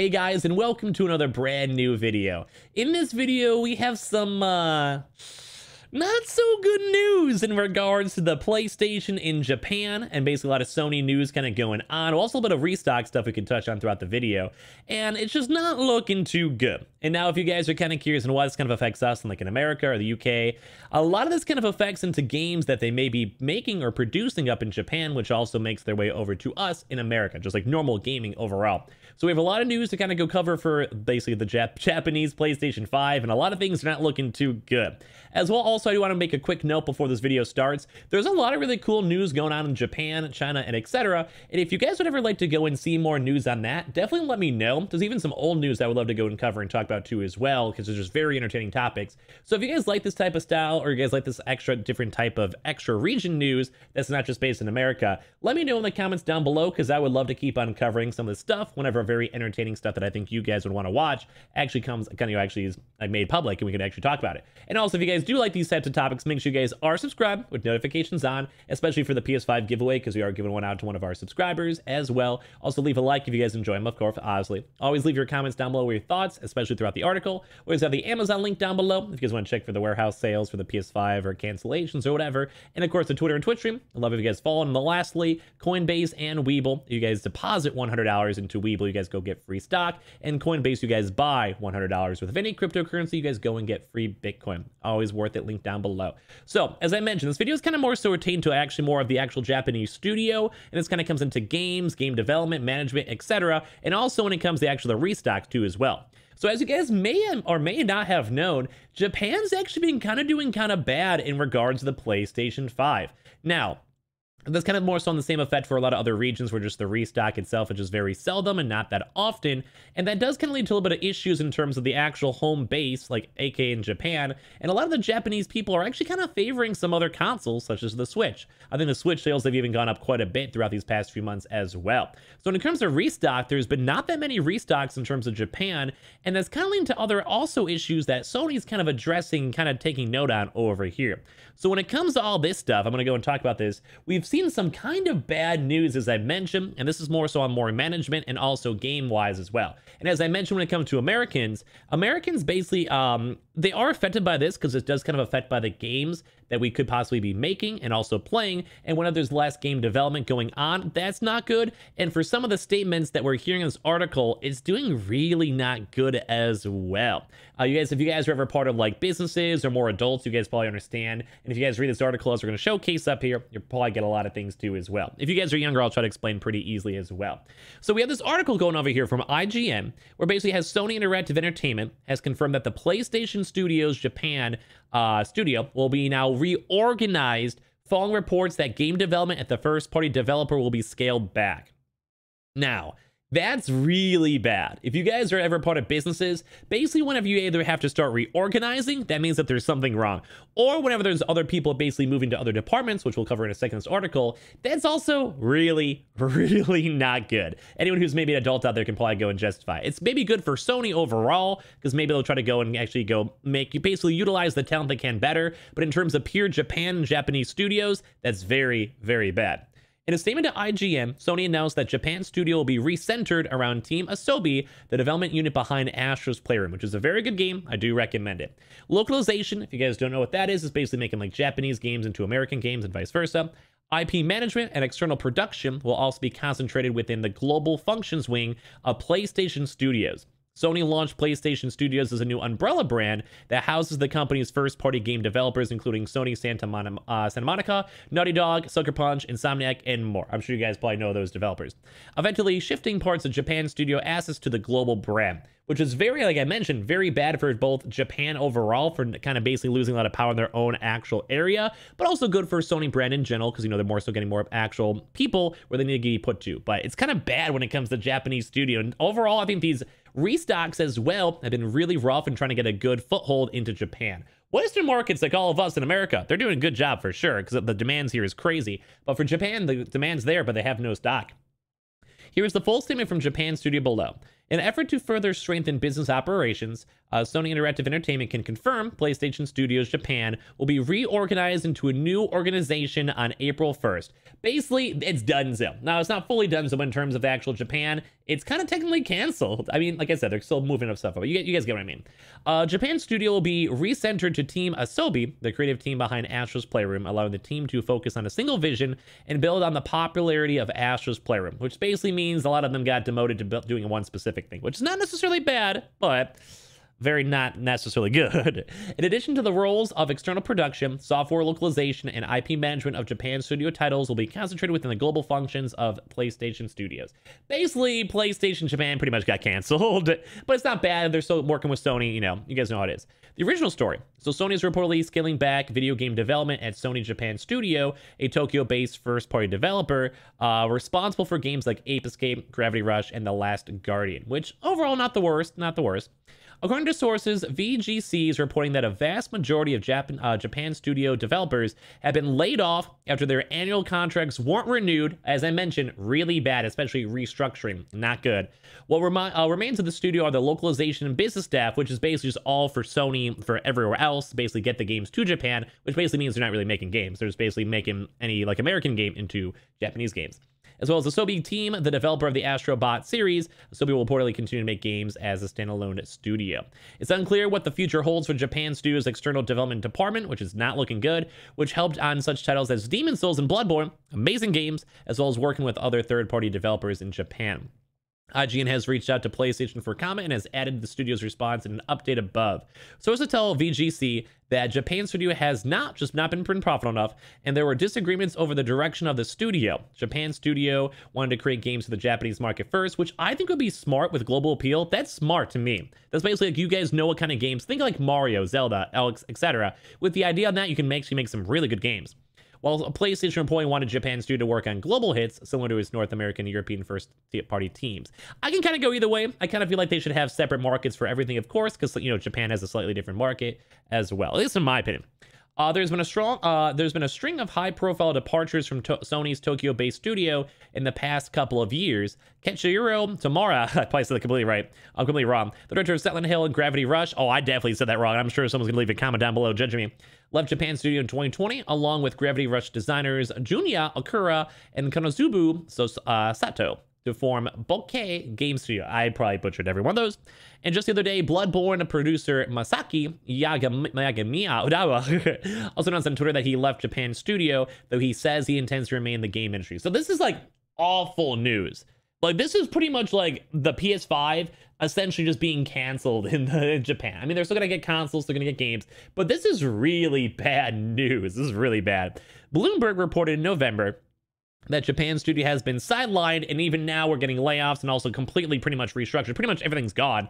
Hey guys, and welcome to another brand new video. In this video, we have some, uh, not so good news in regards to the PlayStation in Japan and basically a lot of Sony news kind of going on. Also a bit of restock stuff we can touch on throughout the video. And it's just not looking too good. And now if you guys are kind of curious on why this kind of affects us in like in America or the UK, a lot of this kind of affects into games that they may be making or producing up in Japan, which also makes their way over to us in America, just like normal gaming overall. So we have a lot of news to kind of go cover for basically the Jap Japanese PlayStation 5 and a lot of things are not looking too good. As well also also, I do want to make a quick note before this video starts. There's a lot of really cool news going on in Japan, China, and etc. And if you guys would ever like to go and see more news on that, definitely let me know. There's even some old news I would love to go and cover and talk about too as well, because there's just very entertaining topics. So if you guys like this type of style or you guys like this extra different type of extra region news that's not just based in America, let me know in the comments down below because I would love to keep on covering some of this stuff whenever very entertaining stuff that I think you guys would want to watch actually comes, kind of actually is made public and we can actually talk about it. And also, if you guys do like these these types of topics, make sure you guys are subscribed with notifications on, especially for the PS5 giveaway, because we are giving one out to one of our subscribers as well. Also, leave a like if you guys enjoy them, of course, obviously. Always leave your comments down below with your thoughts, especially throughout the article. We always have the Amazon link down below if you guys want to check for the warehouse sales for the PS5 or cancellations or whatever. And of course, the Twitter and Twitch stream. I love if you guys follow. And lastly, Coinbase and Weeble. You guys deposit $100 into Weeble, you guys go get free stock. And Coinbase, you guys buy $100 worth of any cryptocurrency, you guys go and get free Bitcoin. Always worth it. Link link down below. So, as I mentioned, this video is kind of more so retained to actually more of the actual Japanese studio, and this kind of comes into games, game development, management, etc., and also when it comes to actually the restocks too as well. So as you guys may or may not have known, Japan's actually been kind of doing kind of bad in regards to the PlayStation 5. Now, and that's kind of more so on the same effect for a lot of other regions where just the restock itself is just very seldom and not that often. And that does kind of lead to a little bit of issues in terms of the actual home base, like AK in Japan. And a lot of the Japanese people are actually kind of favoring some other consoles, such as the Switch. I think the Switch sales have even gone up quite a bit throughout these past few months as well. So when it comes to restock, there's been not that many restocks in terms of Japan. And that's kind of leading to other also issues that Sony's kind of addressing, kind of taking note on over here. So when it comes to all this stuff, I'm going to go and talk about this. We've seen seen some kind of bad news, as I mentioned, and this is more so on more management and also game-wise as well. And as I mentioned, when it comes to Americans, Americans basically, um, they are affected by this because it does kind of affect by the games that we could possibly be making and also playing. And whenever there's less game development going on, that's not good. And for some of the statements that we're hearing in this article, it's doing really not good as well. Uh, you guys, if you guys are ever part of like businesses or more adults, you guys probably understand. And if you guys read this article as we're going to showcase up here, you'll probably get a lot of things too as well. If you guys are younger, I'll try to explain pretty easily as well. So we have this article going over here from IGN, where basically has Sony Interactive Entertainment has confirmed that the PlayStation Studios Japan uh, studio will be now reorganized following reports that game development at the first party developer will be scaled back. Now, that's really bad. If you guys are ever part of businesses, basically whenever you either have to start reorganizing, that means that there's something wrong. Or whenever there's other people basically moving to other departments, which we'll cover in a second in this article, that's also really, really not good. Anyone who's maybe an adult out there can probably go and justify. It's maybe good for Sony overall, because maybe they'll try to go and actually go make you basically utilize the talent they can better. But in terms of pure Japan Japanese studios, that's very, very bad. In a statement to IGN, Sony announced that Japan Studio will be recentered around Team Asobi, the development unit behind Astro's Playroom, which is a very good game. I do recommend it. Localization, if you guys don't know what that is, is basically making like Japanese games into American games and vice versa. IP management and external production will also be concentrated within the global functions wing of PlayStation Studios. Sony launched PlayStation Studios as a new umbrella brand that houses the company's first-party game developers, including Sony Santa, Mon uh, Santa Monica, Naughty Dog, Sucker Punch, Insomniac, and more. I'm sure you guys probably know those developers. Eventually, shifting parts of Japan studio assets to the global brand which is very, like I mentioned, very bad for both Japan overall for kind of basically losing a lot of power in their own actual area, but also good for Sony brand in general because, you know, they're more so getting more actual people where they need to be put to. But it's kind of bad when it comes to Japanese studio. And overall, I think these Restocks as well have been really rough and trying to get a good foothold into Japan. Western markets, like all of us in America, they're doing a good job for sure because the demands here is crazy. But for Japan, the demand's there, but they have no stock. Here's the full statement from Japan Studio below. In an effort to further strengthen business operations, uh, Sony Interactive Entertainment can confirm PlayStation Studios Japan will be reorganized into a new organization on April 1st. Basically, it's donezo. Now, it's not fully donezo in terms of actual Japan. It's kind of technically canceled. I mean, like I said, they're still moving up stuff, but you, you guys get what I mean. Uh, Japan Studio will be recentered to Team Asobi, the creative team behind Astro's Playroom, allowing the team to focus on a single vision and build on the popularity of Astro's Playroom, which basically means a lot of them got demoted to doing one specific specific thing, which is not necessarily bad, but very not necessarily good. In addition to the roles of external production, software localization, and IP management of Japan studio titles will be concentrated within the global functions of PlayStation Studios. Basically, PlayStation Japan pretty much got canceled, but it's not bad. They're still working with Sony, you know, you guys know how it is. The original story. So Sony is reportedly scaling back video game development at Sony Japan Studio, a Tokyo-based first-party developer uh, responsible for games like Ape Escape, Gravity Rush, and The Last Guardian, which overall not the worst, not the worst. According to sources, VGC is reporting that a vast majority of Japan, uh, Japan studio developers have been laid off after their annual contracts weren't renewed. As I mentioned, really bad, especially restructuring, not good. What remi- uh, remains of the studio are the localization and business staff, which is basically just all for Sony for everywhere else. Basically, get the games to Japan, which basically means they're not really making games. They're just basically making any like American game into Japanese games as well as the Sobi team, the developer of the Astrobot series. Sobi will reportedly continue to make games as a standalone studio. It's unclear what the future holds for Japan Studio's external development department, which is not looking good, which helped on such titles as Demon Souls and Bloodborne, amazing games, as well as working with other third-party developers in Japan. IGN has reached out to PlayStation for comment and has added the studio's response in an update above. So as to tell VGC that Japan Studio has not just not been profitable enough, and there were disagreements over the direction of the studio. Japan Studio wanted to create games for the Japanese market first, which I think would be smart with global appeal. That's smart to me. That's basically like you guys know what kind of games. Think like Mario, Zelda, Alex, etc. With the idea on that, you can make, make some really good games. While a PlayStation employee wanted Japan's studio to work on global hits, similar to his North American and European first party teams. I can kind of go either way. I kind of feel like they should have separate markets for everything, of course, because, you know, Japan has a slightly different market as well. At least in my opinion. Uh, there's been a strong, uh, there's been a string of high-profile departures from to Sony's Tokyo-based studio in the past couple of years. Kenshiro Tamara, I probably said that completely right. I'm completely wrong. The director of Silent Hill and Gravity Rush. Oh, I definitely said that wrong. I'm sure someone's gonna leave a comment down below judging me. Left Japan Studio in 2020, along with Gravity Rush designers Junya Akura and Konosubu so, uh, Sato to form Bokeh Game Studio. I probably butchered every one of those. And just the other day, Bloodborne producer Masaki Yagami, Yagamiya Odawa also announced on Twitter that he left Japan Studio, though he says he intends to remain in the game industry. So this is like awful news. Like this is pretty much like the PS5 essentially just being canceled in, the, in Japan. I mean, they're still gonna get consoles, they're gonna get games, but this is really bad news. This is really bad. Bloomberg reported in November that Japan studio has been sidelined, and even now we're getting layoffs and also completely pretty much restructured. Pretty much everything's gone.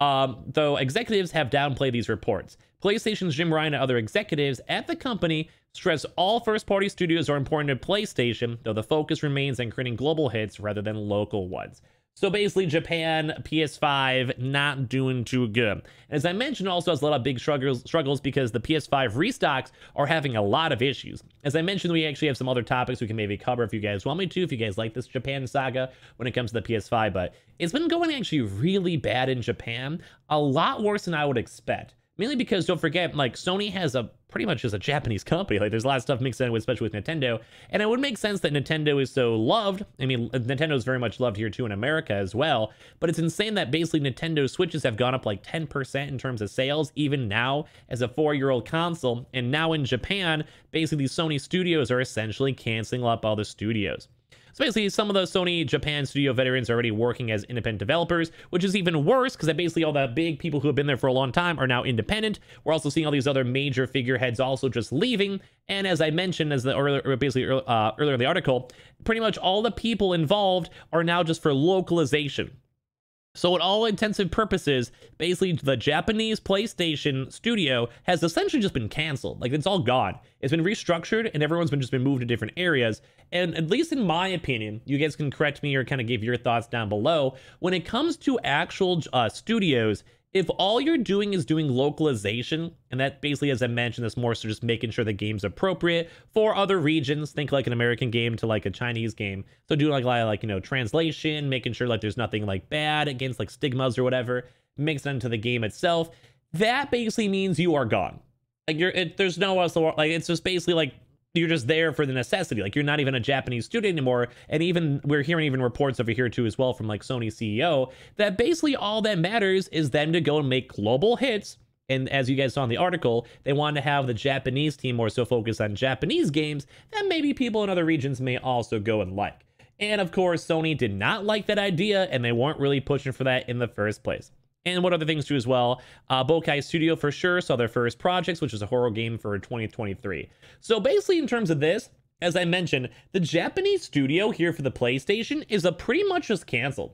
Um, though executives have downplayed these reports. PlayStation's Jim Ryan and other executives at the company stress all first-party studios are important to PlayStation, though the focus remains on creating global hits rather than local ones. So basically, Japan, PS5, not doing too good. as I mentioned, also has a lot of big struggles, struggles because the PS5 restocks are having a lot of issues. As I mentioned, we actually have some other topics we can maybe cover if you guys want me to, if you guys like this Japan saga when it comes to the PS5, but it's been going actually really bad in Japan, a lot worse than I would expect mainly because don't forget, like Sony has a pretty much is a Japanese company. Like there's a lot of stuff mixed in with, especially with Nintendo. And it would make sense that Nintendo is so loved. I mean, Nintendo's very much loved here too in America as well. But it's insane that basically Nintendo Switches have gone up like 10% in terms of sales, even now as a four-year-old console. And now in Japan, basically Sony studios are essentially canceling up all the studios. So basically, some of the Sony Japan studio veterans are already working as independent developers, which is even worse because basically all the big people who have been there for a long time are now independent. We're also seeing all these other major figureheads also just leaving. And as I mentioned, as the earlier, basically uh, earlier in the article, pretty much all the people involved are now just for localization. So at all intensive purposes, basically the Japanese PlayStation studio has essentially just been canceled. Like it's all gone. It's been restructured and everyone's been just been moved to different areas. And at least in my opinion, you guys can correct me or kind of give your thoughts down below. When it comes to actual uh, studios, if all you're doing is doing localization, and that basically, as I mentioned, this more so just making sure the game's appropriate for other regions. Think like an American game to like a Chinese game. So doing like like you know translation, making sure like there's nothing like bad against like stigmas or whatever mixed into the game itself. That basically means you are gone. Like you're it, there's no else like it's just basically like you're just there for the necessity. Like you're not even a Japanese student anymore. And even we're hearing even reports over here too as well from like Sony CEO that basically all that matters is them to go and make global hits. And as you guys saw in the article, they want to have the Japanese team more so focused on Japanese games that maybe people in other regions may also go and like. And of course, Sony did not like that idea and they weren't really pushing for that in the first place and what other things too as well. Uh, Bokai Studio for sure saw their first projects, which was a horror game for 2023. So basically, in terms of this, as I mentioned, the Japanese studio here for the PlayStation is a pretty much just canceled.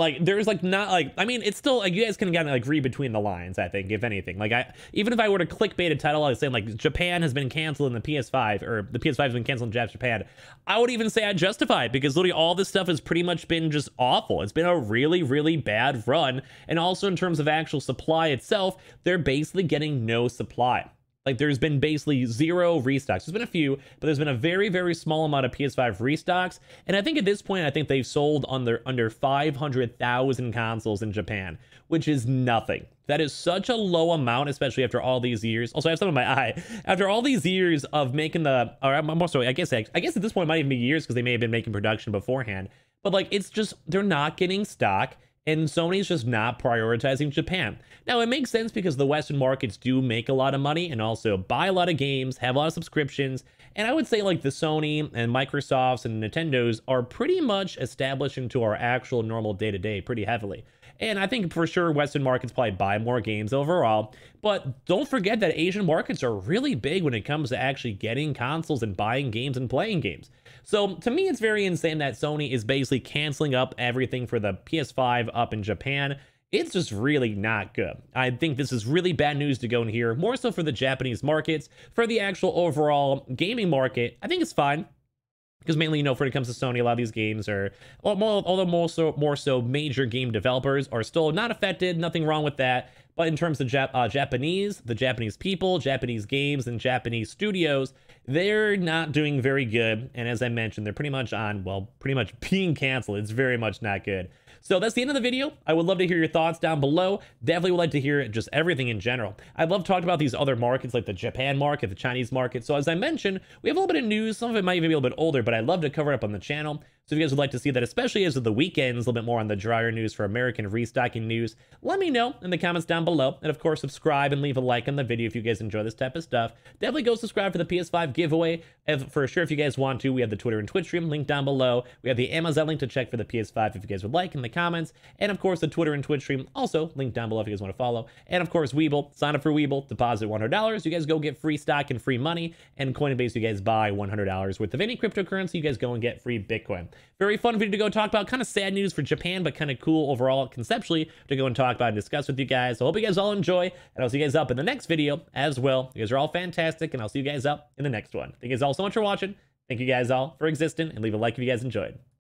Like there's like not like I mean it's still like you guys can kind of like read between the lines I think if anything like I even if I were to clickbait a title I was saying like Japan has been canceled in the PS5 or the PS5 has been canceled in Japan I would even say I justify it because literally all this stuff has pretty much been just awful it's been a really really bad run and also in terms of actual supply itself they're basically getting no supply like there's been basically zero restocks. There's been a few, but there's been a very, very small amount of PS5 restocks. And I think at this point, I think they've sold under under 500,000 consoles in Japan, which is nothing. That is such a low amount, especially after all these years. Also, I have something in my eye. After all these years of making the, or I'm more sorry, I guess I guess at this point it might even be years because they may have been making production beforehand. But like, it's just they're not getting stock and Sony's just not prioritizing Japan. Now, it makes sense because the Western markets do make a lot of money and also buy a lot of games, have a lot of subscriptions, and I would say like the Sony and Microsofts and Nintendos are pretty much established into our actual normal day-to-day -day pretty heavily. And I think for sure Western markets probably buy more games overall. But don't forget that Asian markets are really big when it comes to actually getting consoles and buying games and playing games. So to me, it's very insane that Sony is basically canceling up everything for the PS5 up in Japan. It's just really not good. I think this is really bad news to go in here, more so for the Japanese markets. For the actual overall gaming market, I think it's fine because mainly, you know, when it comes to Sony, a lot of these games are, although more so, more so major game developers are still not affected, nothing wrong with that. But in terms of Jap uh, Japanese, the Japanese people, Japanese games, and Japanese studios, they're not doing very good. And as I mentioned, they're pretty much on, well, pretty much being canceled. It's very much not good. So that's the end of the video. I would love to hear your thoughts down below. Definitely would like to hear just everything in general. I love to talk about these other markets like the Japan market, the Chinese market. So as I mentioned, we have a little bit of news. Some of it might even be a little bit older, but I love to cover it up on the channel. So if you guys would like to see that, especially as of the weekends, a little bit more on the drier news for American restocking news, let me know in the comments down below. And of course, subscribe and leave a like on the video if you guys enjoy this type of stuff. Definitely go subscribe for the PS5 giveaway. If, for sure, if you guys want to, we have the Twitter and Twitch stream link down below. We have the Amazon link to check for the PS5 if you guys would like in the comments. And of course, the Twitter and Twitch stream also linked down below if you guys want to follow. And of course, Weeble, sign up for Weeble, deposit $100. You guys go get free stock and free money. And Coinbase, you guys buy $100 worth of any cryptocurrency. You guys go and get free Bitcoin. Very fun video to go talk about. Kind of sad news for Japan, but kind of cool overall conceptually to go and talk about and discuss with you guys. So I hope you guys all enjoy, and I'll see you guys up in the next video as well. You guys are all fantastic, and I'll see you guys up in the next one. Thank you guys all so much for watching. Thank you guys all for existing, and leave a like if you guys enjoyed.